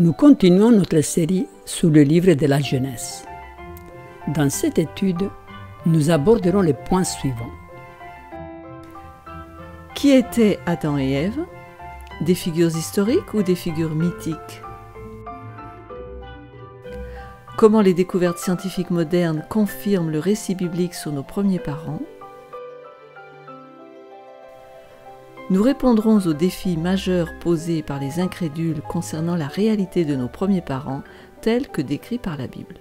Nous continuons notre série sur le livre de la jeunesse. Dans cette étude, nous aborderons les points suivants. Qui étaient Adam et Ève Des figures historiques ou des figures mythiques Comment les découvertes scientifiques modernes confirment le récit biblique sur nos premiers parents nous répondrons aux défis majeurs posés par les incrédules concernant la réalité de nos premiers parents, tels que décrits par la Bible.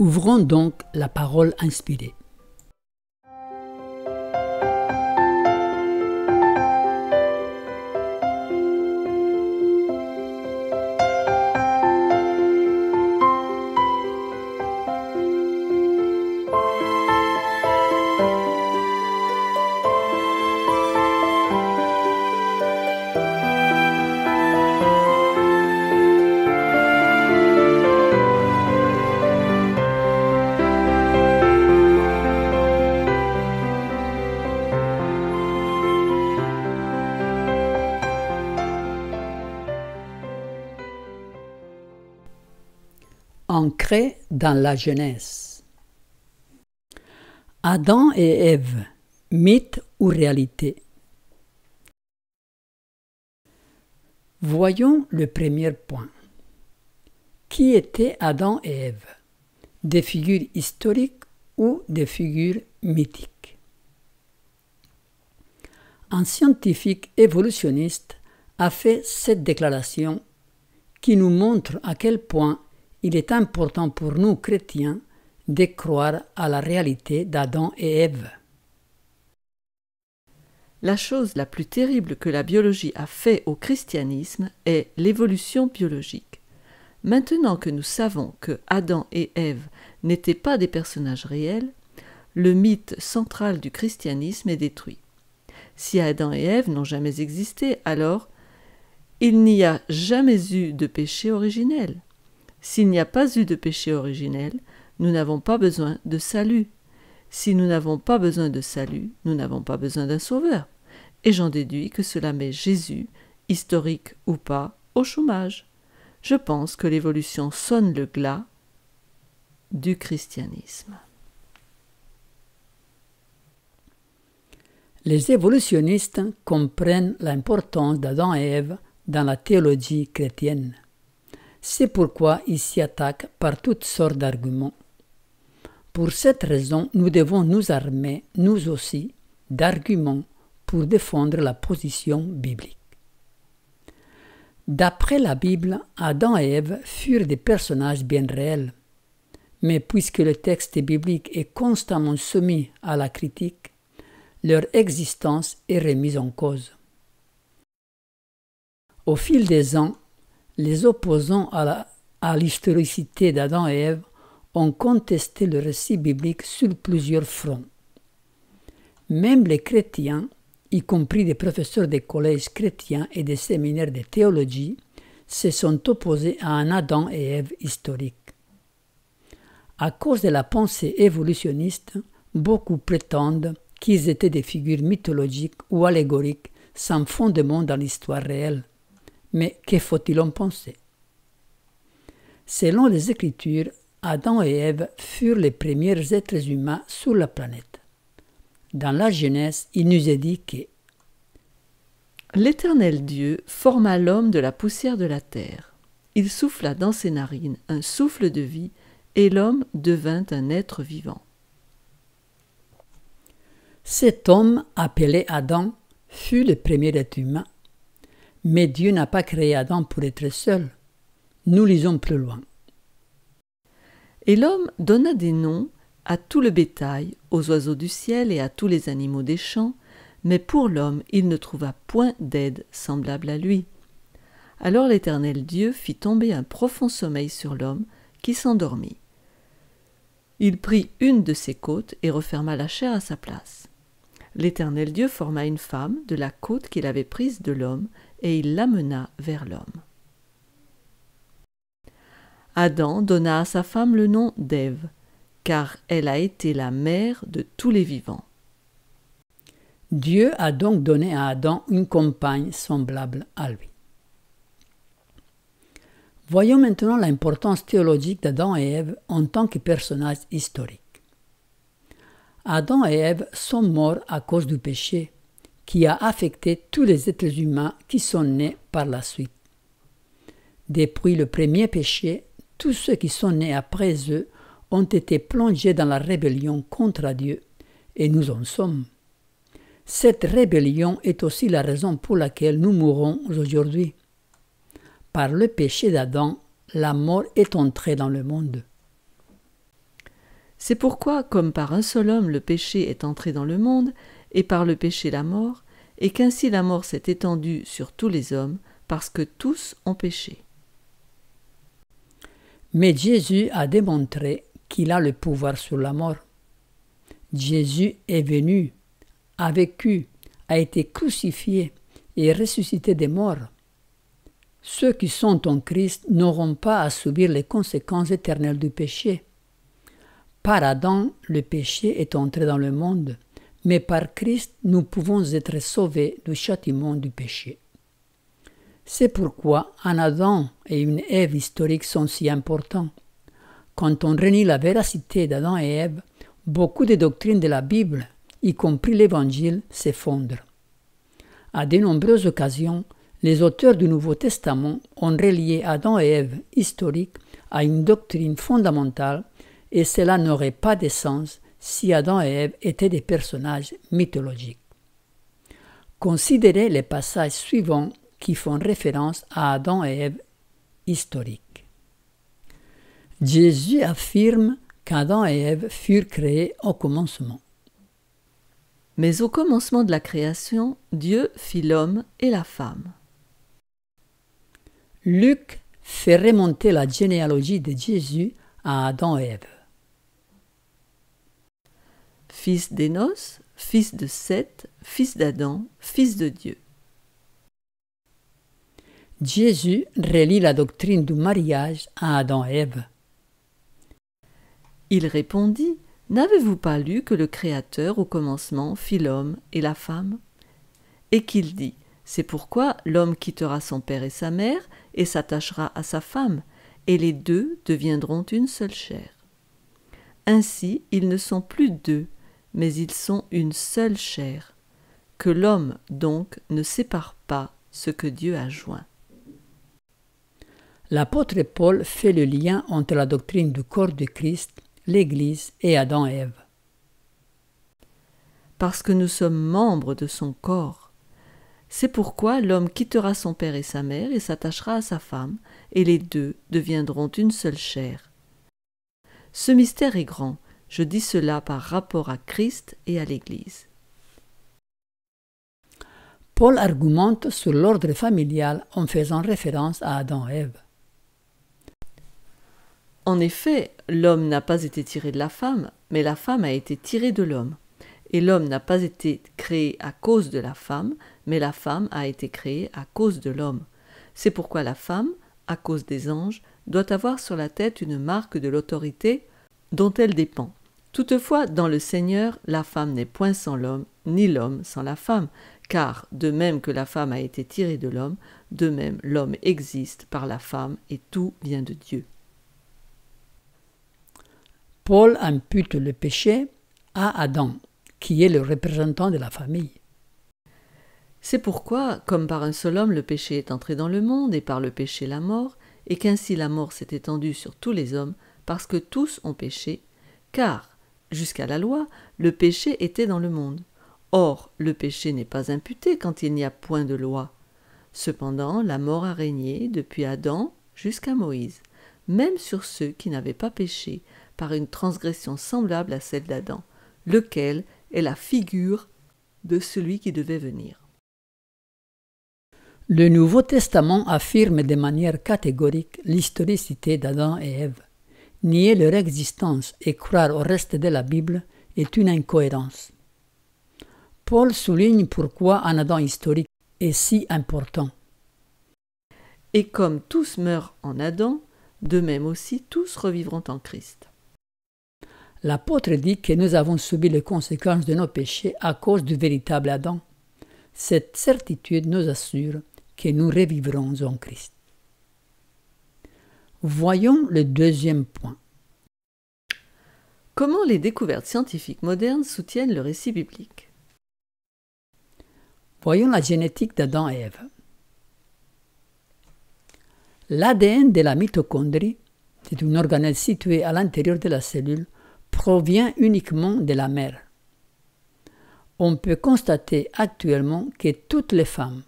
Ouvrons donc la parole inspirée. ancré dans la jeunesse. Adam et Ève, mythe ou réalité Voyons le premier point. Qui étaient Adam et Ève Des figures historiques ou des figures mythiques Un scientifique évolutionniste a fait cette déclaration qui nous montre à quel point il est important pour nous chrétiens de croire à la réalité d'Adam et Ève. La chose la plus terrible que la biologie a fait au christianisme est l'évolution biologique. Maintenant que nous savons que Adam et Ève n'étaient pas des personnages réels, le mythe central du christianisme est détruit. Si Adam et Ève n'ont jamais existé, alors il n'y a jamais eu de péché originel. S'il n'y a pas eu de péché originel, nous n'avons pas besoin de salut. Si nous n'avons pas besoin de salut, nous n'avons pas besoin d'un sauveur. Et j'en déduis que cela met Jésus, historique ou pas, au chômage. Je pense que l'évolution sonne le glas du christianisme. Les évolutionnistes comprennent l'importance d'Adam et Ève dans la théologie chrétienne. C'est pourquoi ils s'y attaquent par toutes sortes d'arguments. Pour cette raison, nous devons nous armer, nous aussi, d'arguments pour défendre la position biblique. D'après la Bible, Adam et Ève furent des personnages bien réels. Mais puisque le texte biblique est constamment soumis à la critique, leur existence est remise en cause. Au fil des ans, les opposants à l'historicité d'Adam et Ève ont contesté le récit biblique sur plusieurs fronts. Même les chrétiens, y compris des professeurs des collèges chrétiens et des séminaires de théologie, se sont opposés à un Adam et Ève historique. À cause de la pensée évolutionniste, beaucoup prétendent qu'ils étaient des figures mythologiques ou allégoriques sans fondement dans l'histoire réelle, mais que faut-il en penser Selon les Écritures, Adam et Ève furent les premiers êtres humains sur la planète. Dans la Genèse, il nous est dit que L'Éternel Dieu forma l'homme de la poussière de la terre. Il souffla dans ses narines un souffle de vie, et l'homme devint un être vivant. Cet homme, appelé Adam, fut le premier être humain mais Dieu n'a pas créé Adam pour être seul. Nous lisons plus loin. Et l'homme donna des noms à tout le bétail, aux oiseaux du ciel et à tous les animaux des champs, mais pour l'homme il ne trouva point d'aide semblable à lui. Alors l'Éternel Dieu fit tomber un profond sommeil sur l'homme, qui s'endormit. Il prit une de ses côtes et referma la chair à sa place. L'Éternel Dieu forma une femme de la côte qu'il avait prise de l'homme et il l'amena vers l'homme. Adam donna à sa femme le nom d'Ève, car elle a été la mère de tous les vivants. Dieu a donc donné à Adam une compagne semblable à lui. Voyons maintenant l'importance théologique d'Adam et Ève en tant que personnages historiques. Adam et Ève sont morts à cause du péché, qui a affecté tous les êtres humains qui sont nés par la suite. Depuis le premier péché, tous ceux qui sont nés après eux ont été plongés dans la rébellion contre Dieu, et nous en sommes. Cette rébellion est aussi la raison pour laquelle nous mourons aujourd'hui. Par le péché d'Adam, la mort est entrée dans le monde. C'est pourquoi, comme par un seul homme le péché est entré dans le monde, et par le péché la mort, et qu'ainsi la mort s'est étendue sur tous les hommes, parce que tous ont péché. Mais Jésus a démontré qu'il a le pouvoir sur la mort. Jésus est venu, a vécu, a été crucifié et ressuscité des morts. Ceux qui sont en Christ n'auront pas à subir les conséquences éternelles du péché. Par Adam, le péché est entré dans le monde mais par Christ nous pouvons être sauvés du châtiment du péché. C'est pourquoi un Adam et une Ève historiques sont si importants. Quand on renie la véracité d'Adam et Ève, beaucoup de doctrines de la Bible, y compris l'Évangile, s'effondrent. À de nombreuses occasions, les auteurs du Nouveau Testament ont relié Adam et Ève historiques à une doctrine fondamentale et cela n'aurait pas de sens si Adam et Ève étaient des personnages mythologiques. Considérez les passages suivants qui font référence à Adam et Ève historiques. Jésus affirme qu'Adam et Ève furent créés au commencement. Mais au commencement de la création, Dieu fit l'homme et la femme. Luc fait remonter la généalogie de Jésus à Adam et Ève fils d'Énos, fils de Seth, fils d'Adam, fils de Dieu. Jésus relie la doctrine du mariage à Adam et Ève. Il répondit N'avez-vous pas lu que le Créateur au commencement fit l'homme et la femme Et qu'il dit C'est pourquoi l'homme quittera son père et sa mère et s'attachera à sa femme, et les deux deviendront une seule chair. Ainsi, ils ne sont plus deux, mais ils sont une seule chair, que l'homme donc ne sépare pas ce que Dieu a joint. L'apôtre Paul fait le lien entre la doctrine du corps de Christ, l'Église et Adam et Ève. Parce que nous sommes membres de son corps. C'est pourquoi l'homme quittera son père et sa mère et s'attachera à sa femme, et les deux deviendront une seule chair. Ce mystère est grand, je dis cela par rapport à Christ et à l'Église. Paul argumente sur l'ordre familial en faisant référence à Adam et Ève. En effet, l'homme n'a pas été tiré de la femme, mais la femme a été tirée de l'homme. Et l'homme n'a pas été créé à cause de la femme, mais la femme a été créée à cause de l'homme. C'est pourquoi la femme, à cause des anges, doit avoir sur la tête une marque de l'autorité dont elle dépend. Toutefois, dans le Seigneur, la femme n'est point sans l'homme, ni l'homme sans la femme, car de même que la femme a été tirée de l'homme, de même l'homme existe par la femme et tout vient de Dieu. Paul impute le péché à Adam, qui est le représentant de la famille. C'est pourquoi, comme par un seul homme le péché est entré dans le monde, et par le péché la mort, et qu'ainsi la mort s'est étendue sur tous les hommes, parce que tous ont péché, car Jusqu'à la loi, le péché était dans le monde. Or, le péché n'est pas imputé quand il n'y a point de loi. Cependant, la mort a régné depuis Adam jusqu'à Moïse, même sur ceux qui n'avaient pas péché, par une transgression semblable à celle d'Adam, lequel est la figure de celui qui devait venir. Le Nouveau Testament affirme de manière catégorique l'historicité d'Adam et Ève, Nier leur existence et croire au reste de la Bible est une incohérence. Paul souligne pourquoi un Adam historique est si important. Et comme tous meurent en Adam, de même aussi tous revivront en Christ. L'apôtre dit que nous avons subi les conséquences de nos péchés à cause du véritable Adam. Cette certitude nous assure que nous revivrons en Christ. Voyons le deuxième point. Comment les découvertes scientifiques modernes soutiennent le récit biblique Voyons la génétique d'Adam et Ève. L'ADN de la mitochondrie, c'est une organelle située à l'intérieur de la cellule, provient uniquement de la mère. On peut constater actuellement que toutes les femmes,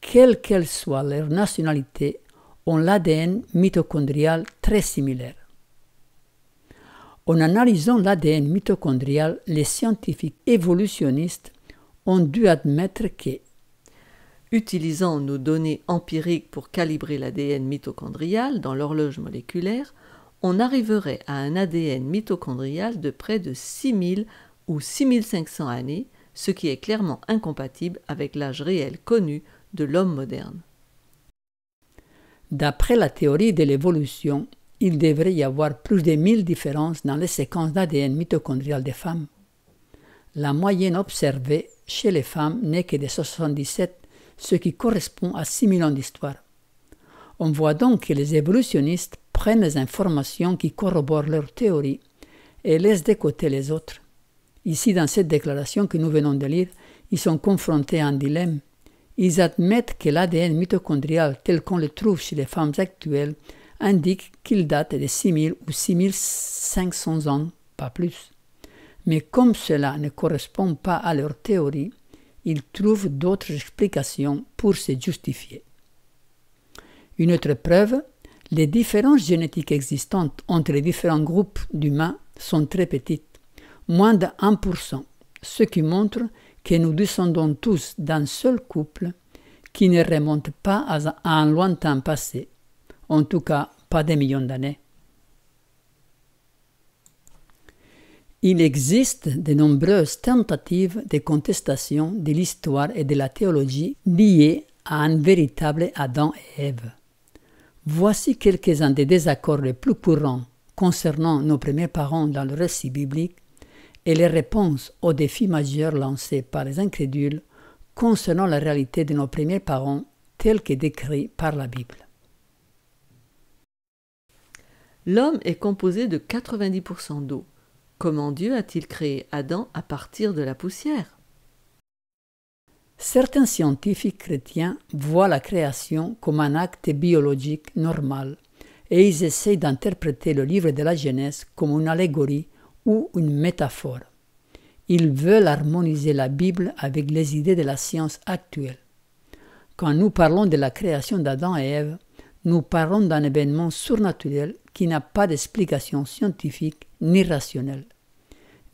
quelle qu'elle soit leur nationalité ont l'ADN mitochondrial très similaire. En analysant l'ADN mitochondrial, les scientifiques évolutionnistes ont dû admettre que, utilisant nos données empiriques pour calibrer l'ADN mitochondrial dans l'horloge moléculaire, on arriverait à un ADN mitochondrial de près de 6000 ou 6500 années, ce qui est clairement incompatible avec l'âge réel connu de l'homme moderne. D'après la théorie de l'évolution, il devrait y avoir plus de 1000 différences dans les séquences d'ADN mitochondrial des femmes. La moyenne observée chez les femmes n'est que de 77, ce qui correspond à 6000 ans d'histoire. On voit donc que les évolutionnistes prennent les informations qui corroborent leur théorie et laissent de côté les autres. Ici, dans cette déclaration que nous venons de lire, ils sont confrontés à un dilemme. Ils admettent que l'ADN mitochondrial tel qu'on le trouve chez les femmes actuelles indique qu'il date de 6000 ou 6500 ans, pas plus. Mais comme cela ne correspond pas à leur théorie, ils trouvent d'autres explications pour se justifier. Une autre preuve, les différences génétiques existantes entre les différents groupes d'humains sont très petites, moins de 1%, ce qui montre que nous descendons tous d'un seul couple qui ne remonte pas à un lointain passé, en tout cas pas des millions d'années. Il existe de nombreuses tentatives de contestation de l'histoire et de la théologie liées à un véritable Adam et Ève. Voici quelques-uns des désaccords les plus courants concernant nos premiers parents dans le récit biblique et les réponses aux défis majeurs lancés par les incrédules concernant la réalité de nos premiers parents tels que décrit par la Bible. L'homme est composé de 90% d'eau. Comment Dieu a-t-il créé Adam à partir de la poussière Certains scientifiques chrétiens voient la création comme un acte biologique normal et ils essayent d'interpréter le livre de la Genèse comme une allégorie ou une métaphore. Ils veulent harmoniser la Bible avec les idées de la science actuelle. Quand nous parlons de la création d'Adam et Ève, nous parlons d'un événement surnaturel qui n'a pas d'explication scientifique ni rationnelle.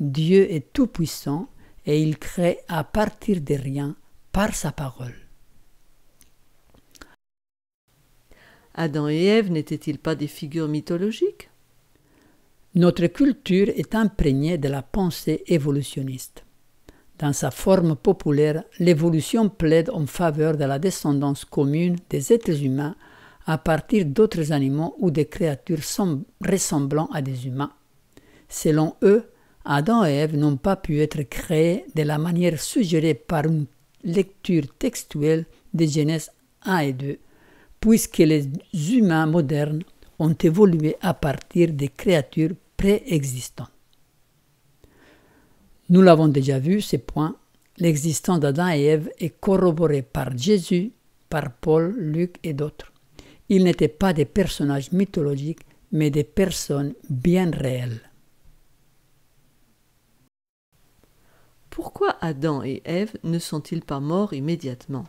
Dieu est tout-puissant et il crée à partir de rien par sa parole. Adam et Ève n'étaient-ils pas des figures mythologiques notre culture est imprégnée de la pensée évolutionniste. Dans sa forme populaire, l'évolution plaide en faveur de la descendance commune des êtres humains à partir d'autres animaux ou des créatures ressemblant à des humains. Selon eux, Adam et Ève n'ont pas pu être créés de la manière suggérée par une lecture textuelle des Genèse 1 et 2, puisque les humains modernes ont évolué à partir des créatures préexistantes. Nous l'avons déjà vu, ces points. L'existence d'Adam et Ève est corroborée par Jésus, par Paul, Luc et d'autres. Ils n'étaient pas des personnages mythologiques, mais des personnes bien réelles. Pourquoi Adam et Ève ne sont-ils pas morts immédiatement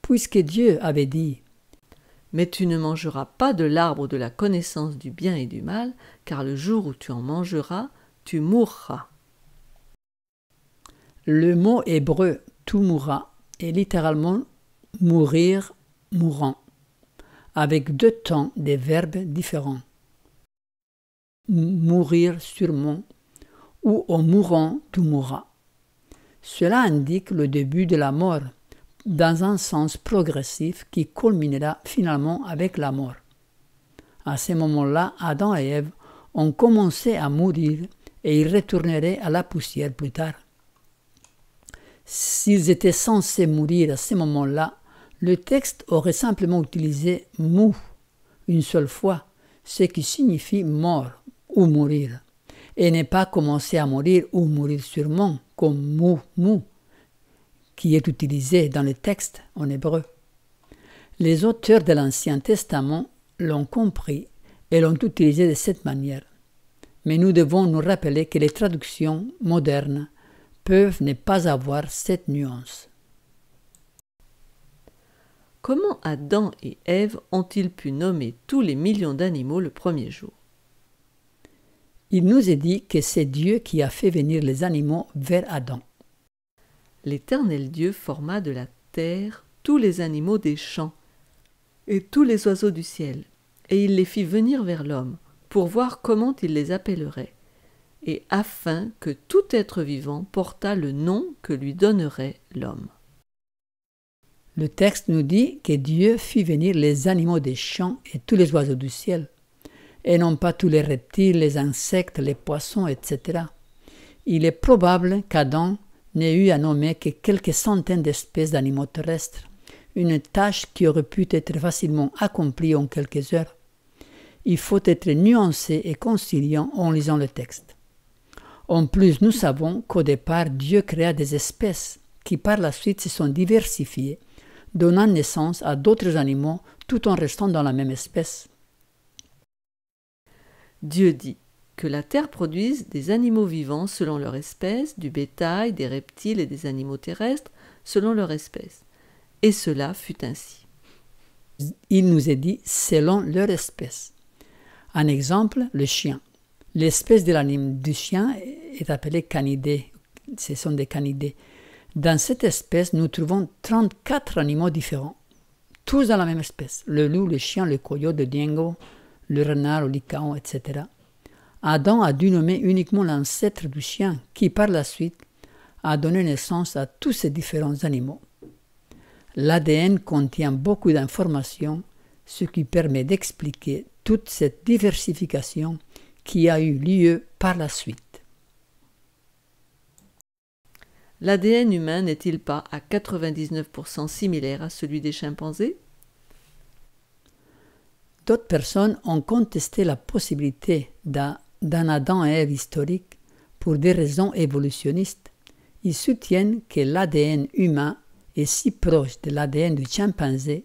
Puisque Dieu avait dit mais tu ne mangeras pas de l'arbre de la connaissance du bien et du mal, car le jour où tu en mangeras, tu mourras. Le mot hébreu mourra est littéralement mourir, mourant, avec deux temps des verbes différents. Mourir sûrement ou au mourant tu mourras. Cela indique le début de la mort, dans un sens progressif qui culminera finalement avec la mort. À ce moment-là, Adam et Ève ont commencé à mourir et ils retourneraient à la poussière plus tard. S'ils étaient censés mourir à ce moment-là, le texte aurait simplement utilisé mou une seule fois, ce qui signifie mort ou mourir, et n'est pas commencé à mourir ou mourir sûrement comme mou mou qui est utilisé dans le texte en hébreu. Les auteurs de l'Ancien Testament l'ont compris et l'ont utilisé de cette manière. Mais nous devons nous rappeler que les traductions modernes peuvent ne pas avoir cette nuance. Comment Adam et Ève ont-ils pu nommer tous les millions d'animaux le premier jour Il nous est dit que c'est Dieu qui a fait venir les animaux vers Adam l'Éternel Dieu forma de la terre tous les animaux des champs et tous les oiseaux du ciel, et il les fit venir vers l'homme, pour voir comment il les appellerait, et afin que tout être vivant portât le nom que lui donnerait l'homme. Le texte nous dit que Dieu fit venir les animaux des champs et tous les oiseaux du ciel, et non pas tous les reptiles, les insectes, les poissons, etc. Il est probable qu'Adam n'ait eu à nommer que quelques centaines d'espèces d'animaux terrestres, une tâche qui aurait pu être facilement accomplie en quelques heures. Il faut être nuancé et conciliant en lisant le texte. En plus, nous savons qu'au départ, Dieu créa des espèces qui par la suite se sont diversifiées, donnant naissance à d'autres animaux tout en restant dans la même espèce. Dieu dit que la Terre produise des animaux vivants selon leur espèce, du bétail, des reptiles et des animaux terrestres selon leur espèce. Et cela fut ainsi. Il nous est dit selon leur espèce. Un exemple, le chien. L'espèce de l'anime du chien est appelée canidée Ce sont des canidés. Dans cette espèce, nous trouvons 34 animaux différents, tous dans la même espèce. Le loup, le chien, le coyote, le dingo, le renard, le licaon, etc. Adam a dû nommer uniquement l'ancêtre du chien qui par la suite a donné naissance à tous ces différents animaux. L'ADN contient beaucoup d'informations, ce qui permet d'expliquer toute cette diversification qui a eu lieu par la suite. L'ADN humain n'est-il pas à 99% similaire à celui des chimpanzés D'autres personnes ont contesté la possibilité d'un d'un Adam et Ève historique, pour des raisons évolutionnistes, ils soutiennent que l'ADN humain est si proche de l'ADN du chimpanzé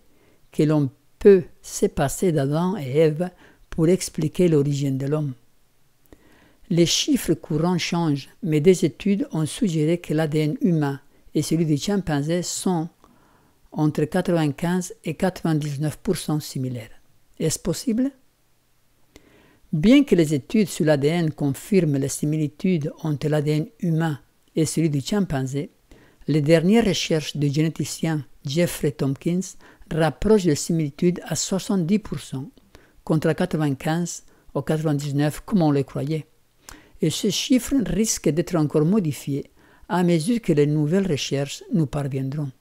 que l'on peut se passer d'Adam et Ève pour expliquer l'origine de l'homme. Les chiffres courants changent, mais des études ont suggéré que l'ADN humain et celui du chimpanzé sont entre 95 et 99 similaires. Est-ce possible Bien que les études sur l'ADN confirment les similitudes entre l'ADN humain et celui du chimpanzé, les dernières recherches du généticien Jeffrey Tompkins rapprochent les similitudes à 70%, contre 95 ou 99 comme on le croyait. Et ce chiffre risque d'être encore modifié à mesure que les nouvelles recherches nous parviendront.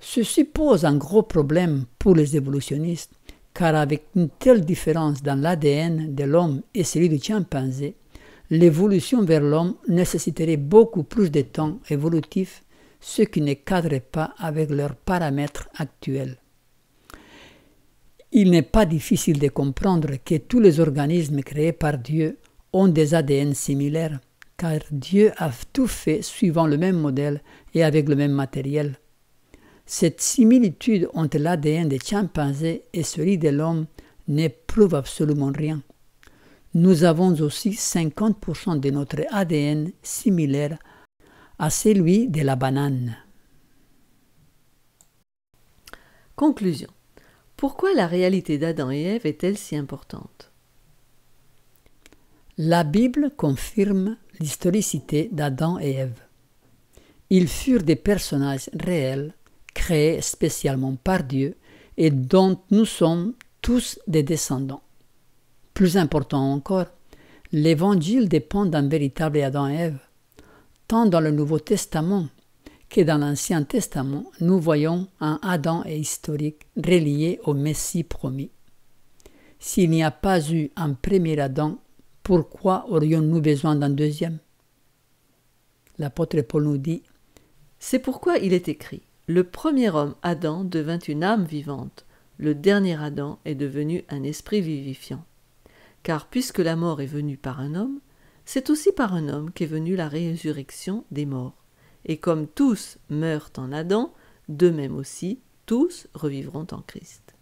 Ceci pose un gros problème pour les évolutionnistes car avec une telle différence dans l'ADN de l'homme et celui du chimpanzé, l'évolution vers l'homme nécessiterait beaucoup plus de temps évolutif, ce qui ne cadrait pas avec leurs paramètres actuels. Il n'est pas difficile de comprendre que tous les organismes créés par Dieu ont des ADN similaires, car Dieu a tout fait suivant le même modèle et avec le même matériel, cette similitude entre l'ADN des chimpanzés et celui de l'homme ne prouve absolument rien. Nous avons aussi 50% de notre ADN similaire à celui de la banane. Conclusion. Pourquoi la réalité d'Adam et Ève est-elle si importante La Bible confirme l'historicité d'Adam et Ève. Ils furent des personnages réels créé spécialement par Dieu et dont nous sommes tous des descendants. Plus important encore, l'évangile dépend d'un véritable Adam et Ève. Tant dans le Nouveau Testament que dans l'Ancien Testament, nous voyons un Adam et historique relié au Messie promis. S'il n'y a pas eu un premier Adam, pourquoi aurions-nous besoin d'un deuxième L'apôtre Paul nous dit C'est pourquoi il est écrit le premier homme, Adam, devint une âme vivante. Le dernier Adam est devenu un esprit vivifiant. Car puisque la mort est venue par un homme, c'est aussi par un homme qu'est venue la résurrection des morts. Et comme tous meurent en Adam, de même aussi, tous revivront en Christ.